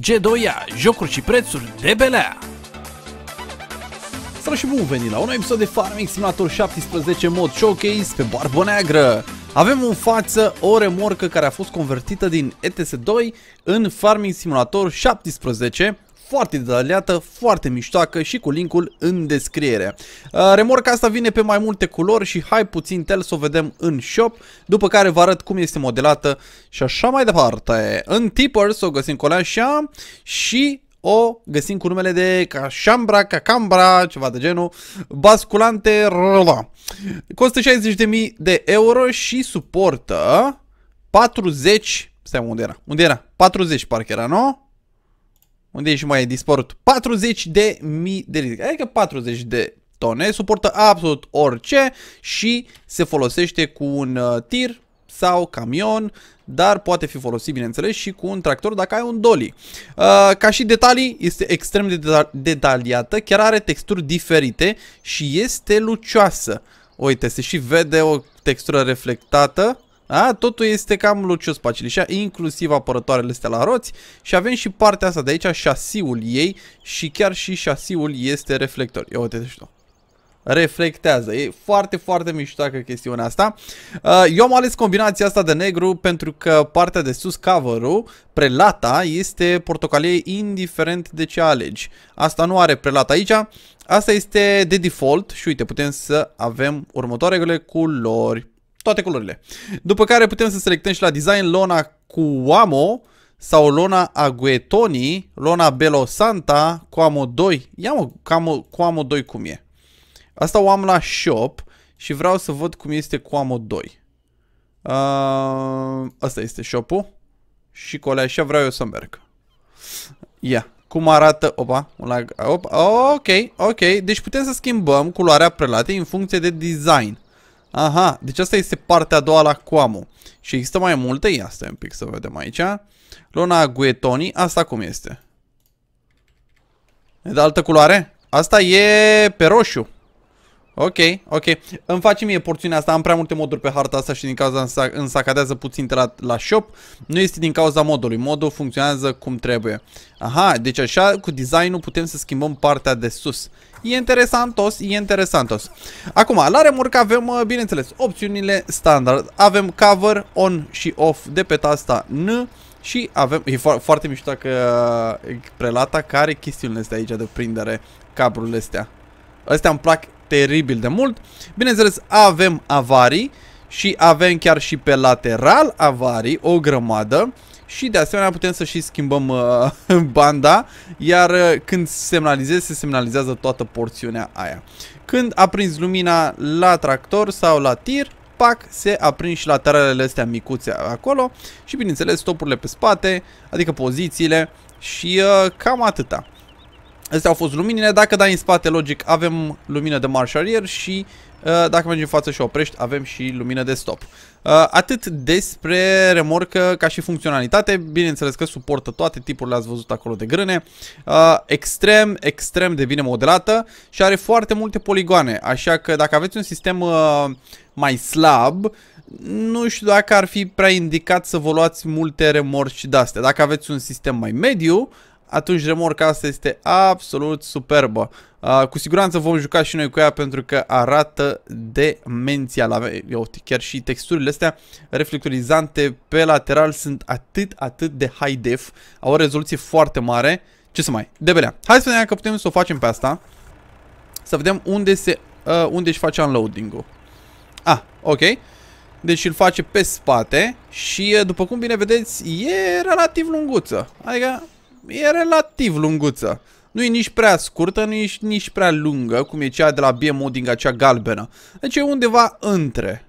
G2A, jocuri și prețuri de belea! Salut și bun venit la un nou episod de Farming Simulator 17 mod showcase pe Barbă Neagră! Avem în față o remorcă care a fost convertită din ETS2 în Farming Simulator 17 foarte detaliată, foarte miștoacă și cu linkul în descriere. Uh, Remorca asta vine pe mai multe culori și hai puțin tel să o vedem în shop, după care vă arăt cum este modelată și așa mai departe. În Tippers o găsim cu așa și o găsim cu numele de Cașambra, Cacambra, ceva de genul, basculante, rola. Costă 60.000 de euro și suportă 40, stai unde era, unde era, 40 parcă era, nu? Unde e și mai e dispărut? 40 de mii de litri. Adică 40 de tone. Suportă absolut orice și se folosește cu un uh, tir sau camion, dar poate fi folosit, bineînțeles, și cu un tractor dacă ai un dolly. Uh, ca și detalii, este extrem de detaliată, chiar are texturi diferite și este lucioasă. Uite, se și vede o textură reflectată da? Totul este cam lucios pe acelișa, inclusiv apărătoarele astea la roți și avem și partea asta de aici, șasiul ei și chiar și șasiul este reflector. Ia uite și tu. Reflectează. E foarte, foarte miștoacă chestiunea asta. Eu am ales combinația asta de negru pentru că partea de sus, cover-ul, prelata, este portocalie indiferent de ce alegi. Asta nu are prelata aici. Asta este de default și uite, putem să avem următoarele culori toate culorile. După care putem să selectăm și la design Lona Cuamo sau Lona Aguetoni, Lona Belosanta, Cuamo 2. Ia mă, Cuamo, Cuamo 2 cum e. Asta o am la shop și vreau să văd cum este Cuamo 2. Uh, asta este shop-ul. Și cu alea așa vreau eu să merg. Ia. Yeah. Cum arată... Opa, un lag... Opa. Ok, ok. Deci putem să schimbăm culoarea prelatei în funcție de design. Aha, deci asta este partea a doua la Cuamu. Și există mai multe, ia stai un pic să vedem aici. Luna Guetoni, asta cum este? E de altă culoare? Asta e pe roșu. Ok, ok. Îmi face mie porțiunea asta, am prea multe moduri pe harta asta și din cauza însacadează puțin la, la shop. Nu este din cauza modului, modul funcționează cum trebuie. Aha, deci așa cu designul putem să schimbăm partea de sus. E interesantos, e interesantos. Acum, la remorca avem, uh, bineînțeles, opțiunile standard. Avem cover, on și off de pe tasta N. Și avem, e fo foarte mișto că uh, prelata care chestiunile astea aici de prindere, cabrul astea. Astea îmi plac teribil de mult. Bineînțeles, avem avarii și avem chiar și pe lateral avarii o grămadă. Și de asemenea putem să și schimbăm uh, banda, iar uh, când semnalizezi, se semnalizează toată porțiunea aia. Când aprinzi lumina la tractor sau la tir, pac, se aprind și lateralele astea micuțe acolo și bineînțeles topurile pe spate, adică pozițiile și uh, cam atâta. Astea au fost luminile. Dacă dai în spate, logic, avem lumină de marșarier și uh, dacă mergi în față și oprești, avem și lumină de stop. Uh, atât despre remorcă ca și funcționalitate. Bineînțeles că suportă toate tipurile, ați văzut acolo de grâne. Uh, extrem, extrem de bine modelată și are foarte multe poligoane. Așa că dacă aveți un sistem mai slab, nu știu dacă ar fi prea indicat să vă luați multe remorci de astea. Dacă aveți un sistem mai mediu, atunci remorca asta este absolut superbă. Uh, cu siguranță vom juca și noi cu ea pentru că arată demențial. Eu, chiar și texturile astea reflectorizante pe lateral sunt atât, atât de high def. Au o rezoluție foarte mare. Ce să mai? Debelea. Hai să vedem că putem să o facem pe asta. Să vedem unde se uh, unde își face unloading-ul. Ah, ok. Deci îl face pe spate și după cum bine vedeți e relativ lunguță. Adică e relativ lunguță. Nu e nici prea scurtă, nu e nici prea lungă, cum e cea de la BMO din acea galbenă. Deci e undeva între.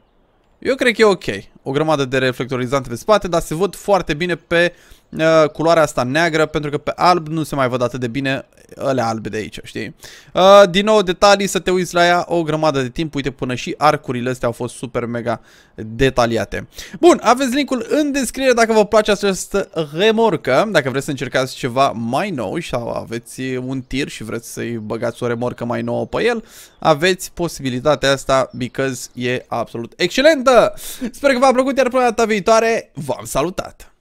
Eu cred că e ok. O grămadă de reflectorizante pe spate, dar se văd foarte bine pe Ă, culoarea asta neagră, pentru că pe alb nu se mai văd atât de bine alea albe de aici, știi? Uh, din nou, detalii, să te uiți la ea o grămadă de timp, uite până și arcurile astea au fost super mega detaliate. Bun, aveți linkul în descriere dacă vă place această remorcă, dacă vreți să încercați ceva mai nou sau aveți un tir și vreți să-i băgați o remorcă mai nouă pe el, aveți posibilitatea asta, because e absolut excelentă! Sper că v-a plăcut, iar până data viitoare, v-am salutat!